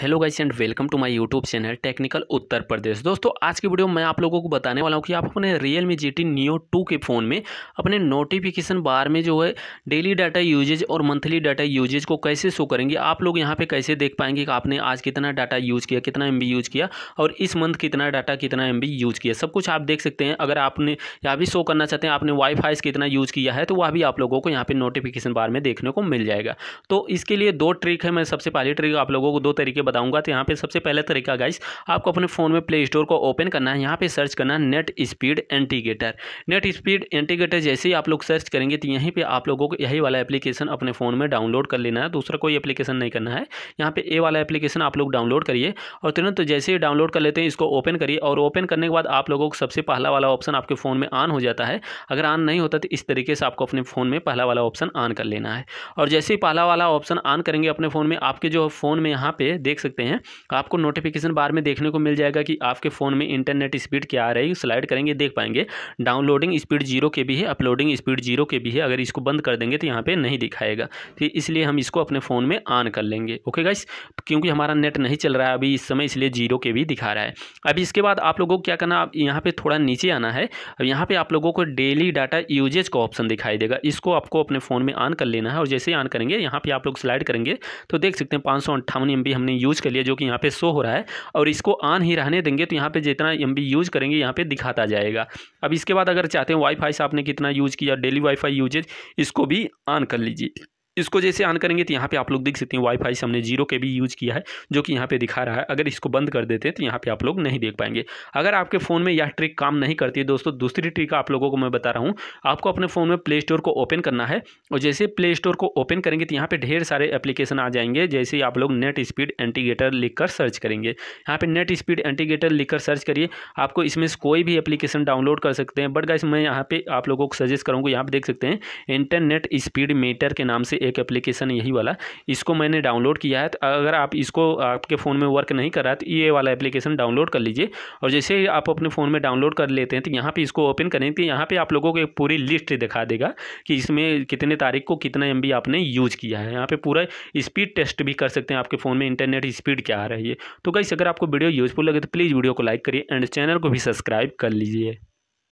hello guys and welcome to my YouTube channel technical Uttar Pradesh दोस्तों आज की वीडियो में मैं आप लोगों को बताने वाला हूं कि आप अपने Realme G T Neo two के फ़ोन में अपने नोटिफिकेशन बार में जो है डेली डाटा यूजेज और मंथली डाटा यूजेज को कैसे शो करेंगे आप लोग यहां पे कैसे देख पाएंगे कि आपने आज कितना डाटा यूज़ किया कितना एम यूज़ किया और इस मंथ कितना डाटा कितना एम यूज़ किया सब कुछ आप देख सकते हैं अगर आपने यहाँ भी शो करना चाहते हैं आपने वाईफाई कितना यूज़ किया है तो वह भी आप लोगों को यहाँ पर नोटिफिकेशन बार में देखने को मिल जाएगा तो इसके लिए दो ट्रिक है मैं सबसे पहली ट्रिक आप लोगों को दो तरीके बताऊंगा तो यहाँ पर सबसे पहला तरीका गाइस आपको अपने फ़ोन में प्ले स्टोर को ओपन करना है यहाँ पर सर्च करना है net speed indicator net speed indicator जैसे ही आप लोग सर्च करेंगे तो यहीं पर आप लोगों को यही वाला एप्लीकेशन अपने फ़ोन में डाउनलोड कर लेना है दूसरा कोई एप्लीकेशन नहीं करना है यहाँ पर ए वाला एप्लीकेशन आप लोग डाउनलोड करिए और तुरंत तो जैसे ही डाउनलोड कर लेते हैं इसको ओपन करिए और ओपन करने के बाद आप लोगों को सबसे पहला वाला ऑप्शन आपके फ़ोन में ऑन हो जाता है अगर ऑन नहीं होता तो इस तरीके से आपको अपने फ़ोन में पहला वाला ऑप्शन ऑन कर लेना है और जैसे ही पहला वाला ऑप्शन ऑन करेंगे अपने फ़ोन में आपके जो फ़ोन में यहाँ पे देख देख सकते हैं आपको नोटिफिकेशन बार में देखने को मिल जाएगा कि आपके फ़ोन में इंटरनेट स्पीड क्या आ रही है स्लाइड करेंगे देख पाएंगे डाउनलोडिंग स्पीड जीरो के भी है अपलोडिंग स्पीड जीरो के भी है अगर इसको बंद कर देंगे तो यहाँ पर नहीं दिखाएगा तो इसलिए हम इसको अपने फ़ोन में ऑन कर लेंगे ओके गाइस क्योंकि हमारा नेट नहीं चल रहा है अभी इस समय इसलिए जीरो के भी दिखा रहा है अभी इसके बाद आप लोगों को क्या करना आप यहाँ पर थोड़ा नीचे आना है अब यहाँ पर आप लोगों को डेली डाटा यूजेज का ऑप्शन दिखाई देगा इसको आपको अपने फ़ोन में ऑन कर लेना है और जैसे ही ऑन करेंगे यहाँ पे आप लोग स्लाइड करेंगे तो देख सकते हैं पाँच सौ हमने यूज यूज़ कर लिया जो कि यहाँ पे शो हो रहा है और इसको ऑन ही रहने देंगे तो यहाँ पे जितना एम यूज़ करेंगे यहाँ पे दिखाता जाएगा अब इसके बाद अगर चाहते हैं वाईफाई से आपने कितना यूज़ किया डेली वाईफाई यूजेज इसको भी ऑन कर लीजिए इसको जैसे ऑन करेंगे तो यहाँ पे आप लोग देख सकते हैं वाईफाई से हमने जीरो के भी यूज़ किया है जो कि यहाँ पे दिखा रहा है अगर इसको बंद कर देते हैं तो यहाँ पे आप लोग नहीं देख पाएंगे अगर आपके फ़ोन में यह ट्रिक काम नहीं करती है दोस्तों दूसरी ट्रिक आप लोगों को मैं बता रहा हूँ आपको अपने फ़ोन में प्ले स्टोर को ओपन करना है और जैसे प्ले स्टोर को ओपन करेंगे तो यहाँ पर ढेर सारे एप्लीकेशन आ जाएंगे जैसे आप लोग नेट स्पीड एंटीगेटर लिख सर्च करेंगे यहाँ पर नेट स्पीड एंटीगेटर लिख सर्च करिए आपको इसमें कोई भी एप्लीकेशन डाउनलोड कर सकते हैं बट गाइस मैं यहाँ पर आप लोगों को सजेस्ट करूँगा यहाँ पर देख सकते हैं इंटरनेट स्पीड मीटर के नाम से एक एप्लीकेशन यही वाला इसको मैंने डाउनलोड किया है तो अगर आप इसको आपके फ़ोन में वर्क नहीं कर रहा है तो ये वाला एप्लीकेशन डाउनलोड कर लीजिए और जैसे ही आप अपने फ़ोन में डाउनलोड कर लेते हैं तो यहाँ पर इसको ओपन करें तो यहाँ पर आप लोगों को एक पूरी लिस्ट दिखा देगा कि इसमें कितने तारीख को कितना एम आपने यूज़ किया है यहाँ पर पूरा स्पीड टेस्ट भी कर सकते हैं आपके फ़ोन में इंटरनेट स्पीड क्या आ रही है तो कैसे अगर आपको वीडियो यूज़फुल लगे तो प्लीज़ वीडियो को लाइक करिए एंड चैनल को भी सब्सक्राइब कर लीजिए